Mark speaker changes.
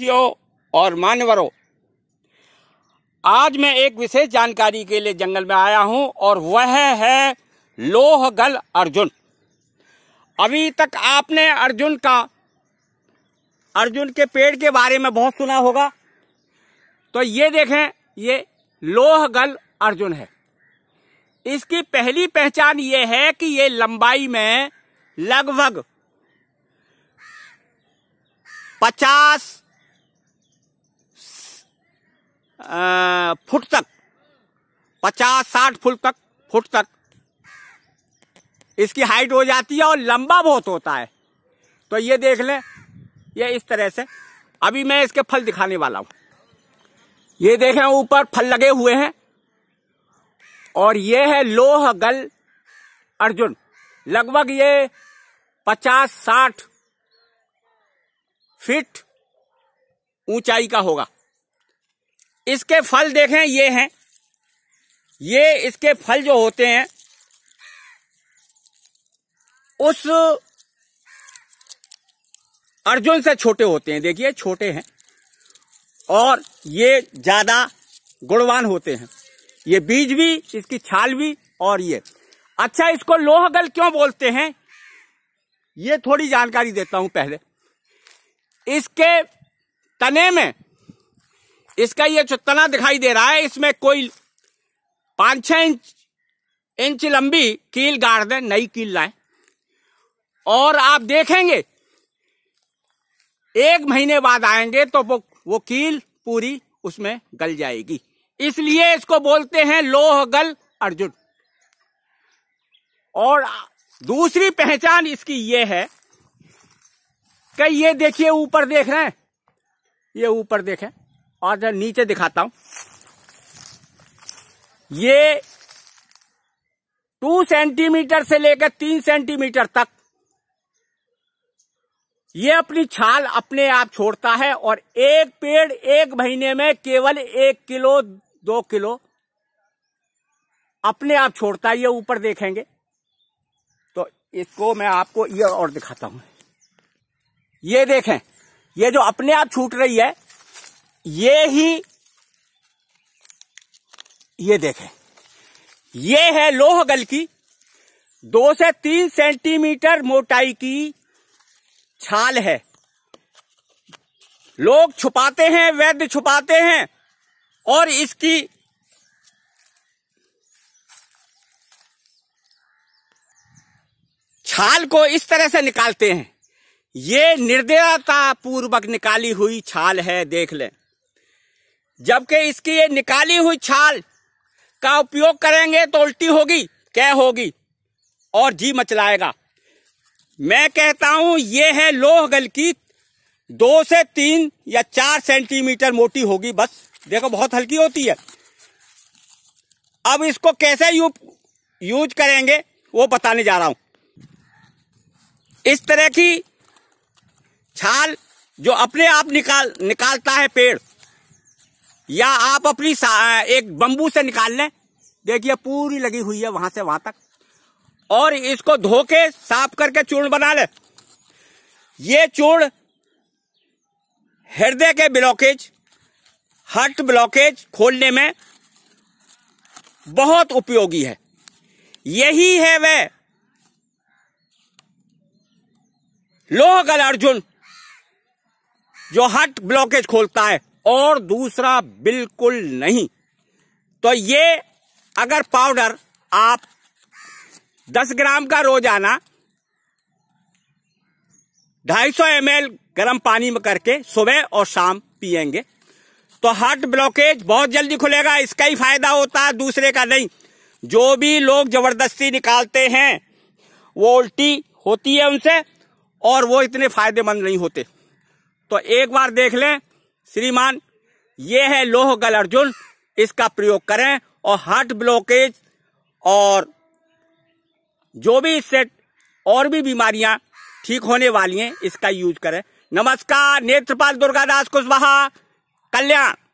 Speaker 1: साथियों और मानवरों आज मैं एक विशेष जानकारी के लिए जंगल में आया हूं और वह है लोहगल अर्जुन अभी तक आपने अर्जुन का अर्जुन के पेड़ के बारे में बहुत सुना होगा तो ये देखें ये लोहगल अर्जुन है इसकी पहली पहचान ये है कि ये लंबाई में लगभग पचास फुट तक पचास साठ फुट तक फुट तक इसकी हाइट हो जाती है और लंबा बहुत होता है तो ये देख लें ये इस तरह से अभी मैं इसके फल दिखाने वाला हूं ये देखें ऊपर फल लगे हुए हैं और ये है लोह गल अर्जुन लगभग ये पचास साठ फीट ऊंचाई का होगा इसके फल देखें ये हैं ये इसके फल जो होते हैं उस अर्जुन से छोटे होते हैं देखिए छोटे हैं और ये ज्यादा गुणवान होते हैं ये बीज भी इसकी छाल भी और ये अच्छा इसको लोहगल क्यों बोलते हैं ये थोड़ी जानकारी देता हूं पहले इसके तने में इसका ये जो तना दिखाई दे रहा है इसमें कोई पांच छह इंच इंच लंबी कील गाड़ दे नई कील लाए और आप देखेंगे एक महीने बाद आएंगे तो वो वो कील पूरी उसमें गल जाएगी इसलिए इसको बोलते हैं लोह गल अर्जुन और दूसरी पहचान इसकी ये है कि ये देखिए ऊपर देख रहे हैं ये ऊपर देखें और जब नीचे दिखाता हूं ये टू सेंटीमीटर से लेकर तीन सेंटीमीटर तक ये अपनी छाल अपने आप छोड़ता है और एक पेड़ एक महीने में केवल एक किलो दो किलो अपने आप छोड़ता है ये ऊपर देखेंगे तो इसको मैं आपको ये और दिखाता हूं ये देखें ये जो अपने आप छूट रही है ये ही ये देखें ये है लोह गल की दो से तीन सेंटीमीटर मोटाई की छाल है लोग छुपाते हैं वैद्य छुपाते हैं और इसकी छाल को इस तरह से निकालते हैं ये निर्दयता पूर्वक निकाली हुई छाल है देख लें जबकि इसकी ये निकाली हुई छाल का उपयोग करेंगे तो उल्टी होगी क्या होगी और जी मचलाएगा मैं कहता हूं ये है लोह गल की दो से तीन या चार सेंटीमीटर मोटी होगी बस देखो बहुत हल्की होती है अब इसको कैसे यू, यूज करेंगे वो बताने जा रहा हूं इस तरह की छाल जो अपने आप निकाल निकालता है पेड़ या आप अपनी एक बंबू से निकाल लें देखिए पूरी लगी हुई है वहां से वहां तक और इसको धो के साफ करके चूर्ण बना ले ये चूर्ण हृदय के ब्लॉकेज हार्ट ब्लॉकेज खोलने में बहुत उपयोगी है यही है वह लोहगल अर्जुन जो हार्ट ब्लॉकेज खोलता है और दूसरा बिल्कुल नहीं तो ये अगर पाउडर आप 10 ग्राम का रोजाना 250 सौ एम गर्म पानी में करके सुबह और शाम पिएंगे तो हार्ट ब्लॉकेज बहुत जल्दी खुलेगा इसका ही फायदा होता है दूसरे का नहीं जो भी लोग जबरदस्ती निकालते हैं वो उल्टी होती है उनसे और वो इतने फायदेमंद नहीं होते तो एक बार देख लें श्रीमान ये है लोह गल अर्जुन इसका प्रयोग करें और हार्ट ब्लॉकेज और जो भी इससे और भी बीमारियां ठीक होने वाली हैं इसका यूज करें नमस्कार नेत्रपाल दुर्गादास कुशवाहा कल्याण